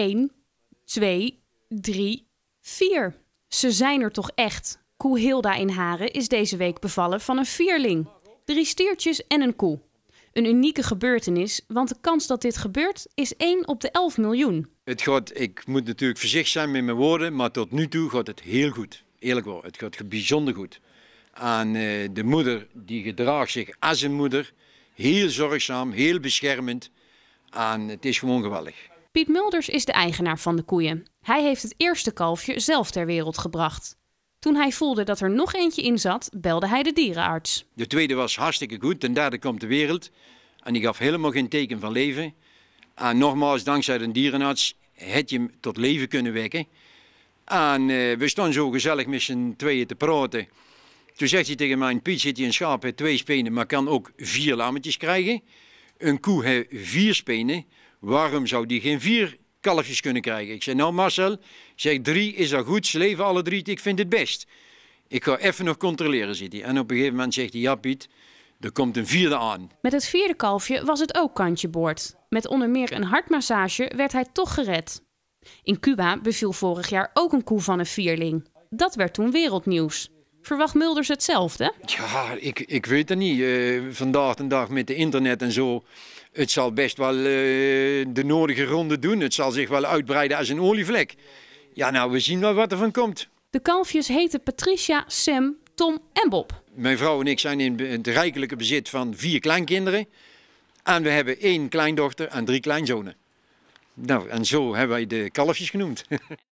1, 2, 3, 4. Ze zijn er toch echt. Koe Hilda in Haren is deze week bevallen van een vierling. Drie stiertjes en een koe. Een unieke gebeurtenis, want de kans dat dit gebeurt is 1 op de 11 miljoen. Het gaat, ik moet natuurlijk voorzichtig zijn met mijn woorden, maar tot nu toe gaat het heel goed. Eerlijk wel, het gaat bijzonder goed. Aan eh, de moeder, die gedraagt zich als een moeder, heel zorgzaam, heel beschermend. En het is gewoon geweldig. Piet Mulders is de eigenaar van de koeien. Hij heeft het eerste kalfje zelf ter wereld gebracht. Toen hij voelde dat er nog eentje in zat, belde hij de dierenarts. De tweede was hartstikke goed, de derde komt de wereld. En die gaf helemaal geen teken van leven. En nogmaals, dankzij een dierenarts had je hem tot leven kunnen wekken. En eh, we stonden zo gezellig met z'n tweeën te praten. Toen zegt hij tegen mij, Piet zit een schaap heeft twee spenen, maar kan ook vier lammetjes krijgen. Een koe heeft vier spenen, waarom zou die geen vier kalfjes kunnen krijgen? Ik zei, nou Marcel, zeg drie is al goed, ze leven alle drie, ik vind het best. Ik ga even nog controleren, zit hij. En op een gegeven moment zegt hij, ja Piet, er komt een vierde aan. Met het vierde kalfje was het ook kantje boord. Met onder meer een hartmassage werd hij toch gered. In Cuba beviel vorig jaar ook een koe van een vierling. Dat werd toen wereldnieuws. Verwacht Mulders hetzelfde? Ja, ik, ik weet het niet. Eh, vandaag de dag met de internet en zo. Het zal best wel eh, de nodige ronde doen. Het zal zich wel uitbreiden als een olievlek. Ja, nou, we zien wel wat er van komt. De kalfjes heten Patricia, Sam, Tom en Bob. Mijn vrouw en ik zijn in het rijkelijke bezit van vier kleinkinderen. En we hebben één kleindochter en drie kleinzonen. Nou, en zo hebben wij de kalfjes genoemd.